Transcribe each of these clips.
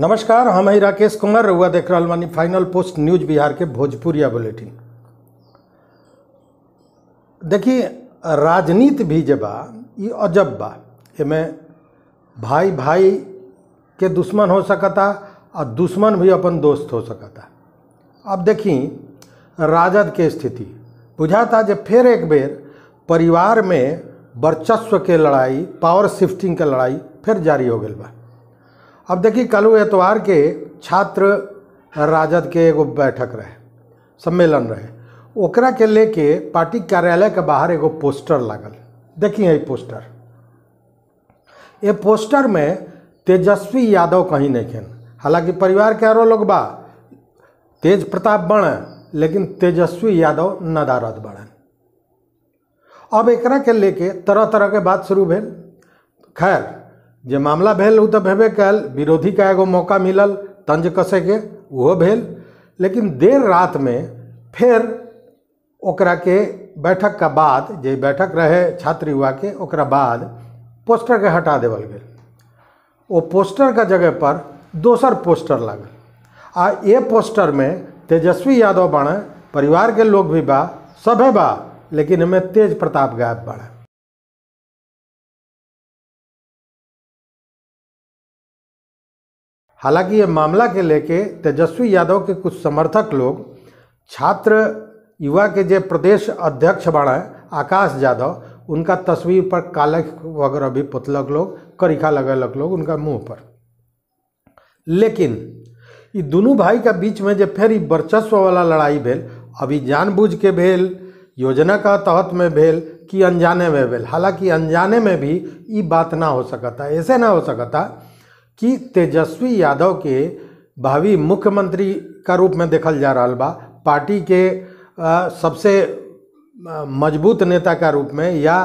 नमस्कार हम हई राकेश कुमार रउआ देख रहा मानी फाइनल पोस्ट न्यूज बिहार के भोजपुरिया बुलेटिन देखिए राजनीति भी जब बाजब अजब बा एमे भाई भाई के दुश्मन हो सकता और दुश्मन भी अपन दोस्त हो सकता अब देखी राजद के स्थिति बुझाता जब फिर एक बेर परिवार में वर्चस्व के लड़ाई पावर शिफ्टिंग के लड़ाई फिर जारी हो गई बा अब देखिए कल एतवार के छात्र राजद के एगो बैठक रहे सम्मेलन रहे ओकरा के लेके पार्टी कार्यालय के बाहर एगो पोस्टर लागल देखिए ये पोस्टर ये पोस्टर में तेजस्वी यादव कहीं नहीं खेन हालांकि परिवार के आरो लोग बा तेज प्रताप बढ़े लेकिन तेजस्वी यादव नदारद बढ़े अब एकरा के लेके तरह तरह के बात शुरू भेल खैर जो मामला भेल उ तो भेबे कल विरोधी का एगो मौका मिलल तंज कसे के उहो भेल लेकिन देर रात में फिर ओकरा के बैठक का बाद जे बैठक रहे छात्र युवा के ओकरा बाद पोस्टर के हटा देवल गेल वो पोस्टर का जगह पर दोसर पोस्टर लागल आ ये पोस्टर में तेजस्वी यादव बाड़े परिवार के लोग भी बा सभे बा लेकिन हमें तेज प्रताप गायब बाड़े हालांकि ये मामला के लेके तेजस्वी यादव के कुछ समर्थक लोग छात्र युवा के जे प्रदेश अध्यक्ष बड़ा आकाश यादव उनका तस्वीर पर काले वगैरह भी पुतलक लोग करीखा लगेलक लोग उनका मुंह पर लेकिन ये दोनों भाई का बीच में जो फिर वर्चस्व वाला लड़ाई भेल अभी जानबूझ के भेल योजना का तहत में भेल कि अनजाने में भेल हालांकि अनजाने में भी ये बात ना हो सकता ऐसे ना हो सकता कि तेजस्वी यादव के भावी मुख्यमंत्री का रूप में देखल जा रहा बा पार्टी के सबसे मजबूत नेता का रूप में या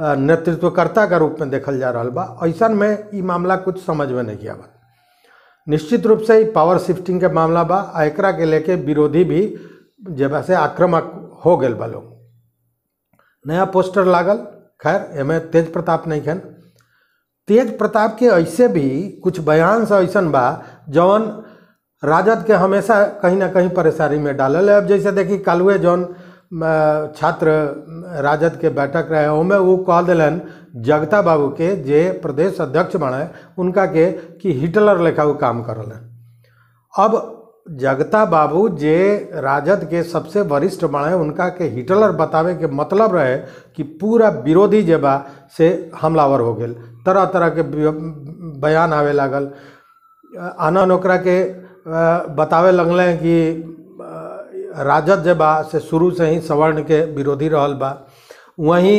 नेतृत्वकर्ता का रूप में देखल जा रहा बा ऐसा में ये मामला कुछ समझ में नहीं आवा निश्चित रूप से पावर शिफ्टिंग के मामला बा एकरा के लेके विरोधी भी जब से आक्रामक हो गए बा लोग नया पोस्टर लागल खैर एमें तेज प्रताप नहीं खन तेज प्रताप के ऐसे भी कुछ बयान से ऐसा बा जौन राजद के हमेशा कहीं ना कहीं परेशानी में डाल अब जैसे देखी कालुए जौन छात्र राजद के बैठक रहे ओमे वो कह दिलन जगता बाबू के जे प्रदेश अध्यक्ष बने उनका के कि हिटलर लेखा वो काम करलन अब जगता बाबू जे राजद के सबसे वरिष्ठ बड़े उनका के हिटलर बतावे के मतलब रहे कि पूरा विरोधी जे बा से हमलावर हो गए तरह तरह के बयान आवे लागल आनंद ओकरा के बतावे लगल कि राजद जे बा से शुरू से ही सवर्ण के विरोधी रहल बा वहीं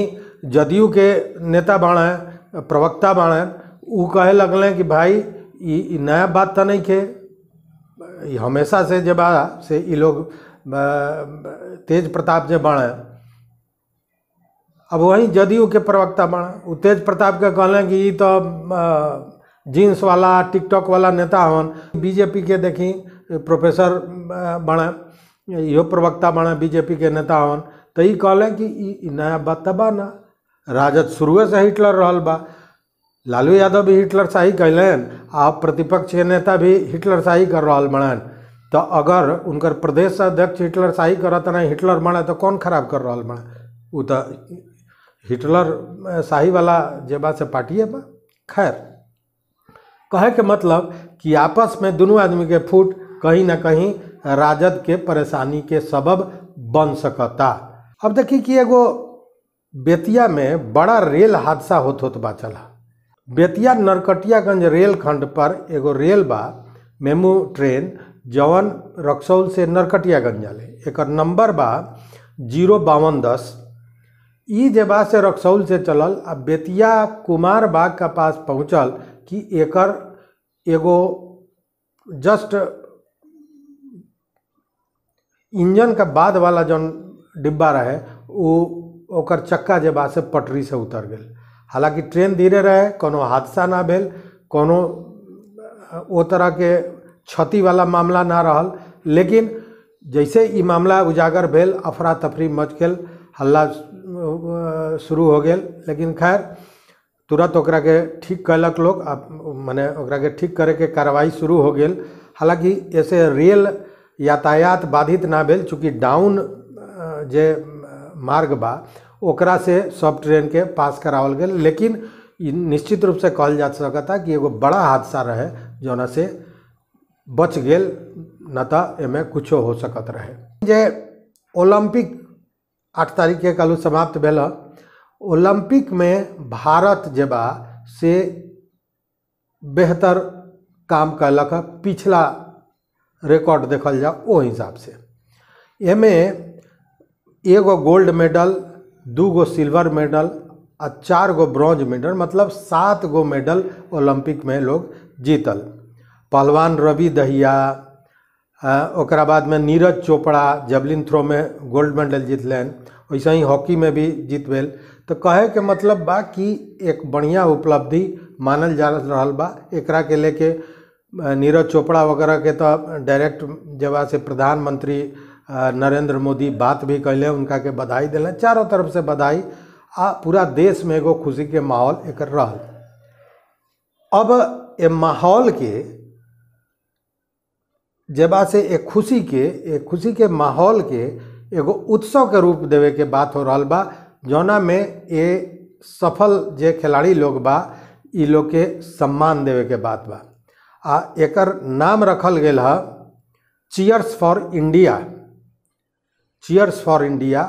जदयू के नेता बाण प्रवक्ता बाण उ कहे लगल कि भाई नया बात तो नहीं के हमेशा से जब आ से ये लोग तेज प्रताप जो बण अब वही जदयू के प्रवक्ता वो तेज प्रताप के कहलें कि ये तो जींस वाला टिकटॉक वाला नेता हन बीजेपी के देखी प्रोफेसर बण यो प्रवक्ता बण बीजेपी के नेता हन तो ये कहलें कि नया बात बा ना राजद शुरुए से हिटलर रहा बा लालू यादव भी हिटलर शाही कैलन आ प्रतिपक्ष के नेता भी हिटलर शाही कर रहा बनन तो अगर उनकर प्रदेश अध्यक्ष हिटलर शाही करत नहीं हिटलर बने तो कौन खराब कर रहा बने वो तो हिटलर शाही वाला जे बात से पार्टी बा खैर कहे के मतलब कि आपस में दोनों आदमी के फूट कहीं ना कहीं राजद के परेशानी के सबब बन सकता अब देखिए कि एगो बेतिया में बड़ा रेल हादसा होत होत बा चला बेतिया नरकटियागंज रेलखंड पर एगो रेल बा मेमू ट्रेन जवन रक्सौल से नरकटियागंज जाले एक नंबर बा जीरो बावन दस ई जेबा से रक्सौल से चलल आ बेतिया कुमार बाग के पास पहुँचल कि एकर एगो जस्ट इंजन का बाद वाला जो डिब्बा रहे वो ओकर चक्का जेबा से पटरी से उतर गया हालांकि ट्रेन धीरे रहे कोनो हादसा ना भेल कोनो ओ क्षति वाला मामला ना रहल लेकिन जैसे ही मामला उजागर भेल अफरा तफरी मच गल हल्ला शुरू हो गल लेकिन खैर तुरंत ओकरा के ठीक कैलक लोग मने ओकरा के ठीक करे के कार्रवाई शुरू हो गेल हालांकि ऐसे रेल यातायात बाधित ना भेल चूँकि डाउन जे मार्ग बा ओकरा से सब ट्रेन के पास करावल गया लेकिन निश्चित रूप से कहल जा सकता कि एगो बड़ा हादसा रहे जौना से बच गए न तो एमे कुछ हो सकत रहे जे ओलंपिक आठ तारीख के कल समाप्त भेल ओलंपिक में भारत जेबा से बेहतर काम कलक पिछला रिकॉर्ड देखल जा ओ हिसाब से एमे एगो गोल्ड मेडल दू गो सिल्वर मेडल आ चार गो ब्रॉन्ज मेडल मतलब सात गो मेडल ओलंपिक में लोग जीतल पहलवान रवि दहिया ओकरा बाद में नीरज चोपड़ा जबलिन थ्रो में गोल्ड मेडल जीतलन वैसे ही हॉकी में भी जीत गल तो कहे के मतलब बा कि एक बढ़िया उपलब्धि मानल जा रहा बा एक के लेके नीरज चोपड़ा वगैरह के तो डायरेक्ट जब से प्रधानमंत्री नरेंद्र मोदी बात भी कैले उनका के बधाई दिले चारों तरफ से बधाई आ पूरा देश में एगो खुशी के माहौल एक रहा अब ए माहौल के जब से एक खुशी के एक खुशी के माहौल के एगो उत्सव के रूप देवे के बात हो रहा बा जौना में ये सफल जे खिलाड़ी लोग बा इ लोग के सम्मान देवे के बात बा आ एकर नाम रखल गया है cheers for India cheers for India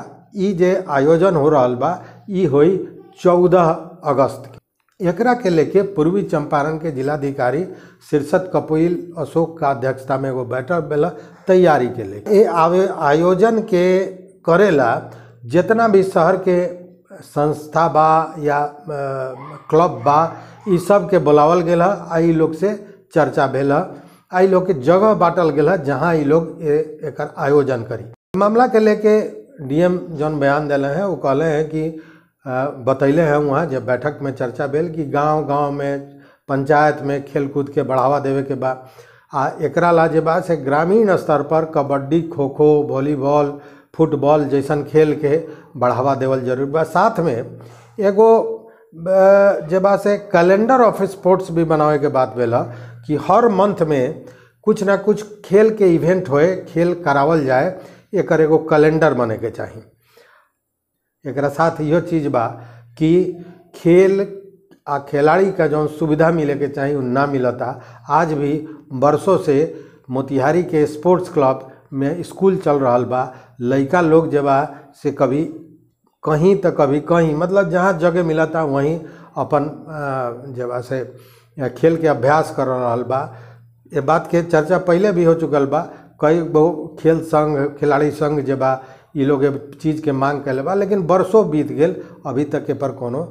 जे आयोजन हो रहा बा होई चौदह अगस्त के एकरा के लेके पूर्वी चंपारण के जिलाधिकारी शीर्षत कपिल अशोक का अध्यक्षता में एगो बैठक बेल तैयारी के लेके आयोजन के करेला जितना भी शहर के संस्था बा या क्लब बा सब के बुलावल गया है आ लोग से चर्चा भेल आई लोग के जगह बाटल गल जहाँ लोग एक आयोजन करी मामला के लेके डीएम जन बयान दिले हैं वो कहल हैं कि बतैले हैं वहाँ जब बैठक में चर्चा भेल कि गांव गांव में पंचायत में खेलकूद के बढ़ावा देवे के बाद आ एक ला जे से ग्रामीण स्तर पर कबड्डी खो खो वॉलीबॉल फुटबॉल जैसन खेल के बढ़ावा देवल जरूरी बा साथ में एगो जे से कैलेंडर ऑफ स्पोर्ट्स भी बनावे के बात भेल कि हर मंथ में कुछ ना कुछ खेल के इवेंट होए खेल करावल जाए एकर एगो कैलेंडर बने के चाही एक साथ यो चीज बा कि खेल आ खिलाड़ी का जौन सुविधा मिले के चाही ना मिलता आज भी बरसों से मोतिहारी के स्पोर्ट्स क्लब में स्कूल चल रहा बा लड़का लोग जब से कभी कहीं तो कभी कहीं मतलब जहाँ जगह मिलता वहीं अपन जब से खेल के अभ्यास कर रहा बा ये बात के चर्चा पहले भी हो चुकल बा कई बहु खेल संघ खिलाड़ी संघ जे बा लोग चीज़ के मांग कैले बा लेकिन बरसों बीत गए अभी तक के पर कोनो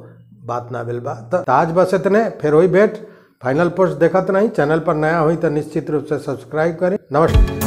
बात ना मिल बा तो आज बस इतने फिर वही भेंट फाइनल पोस्ट देखत नहीं चैनल पर नया हुई तो निश्चित रूप से सब्सक्राइब करें नमस्कार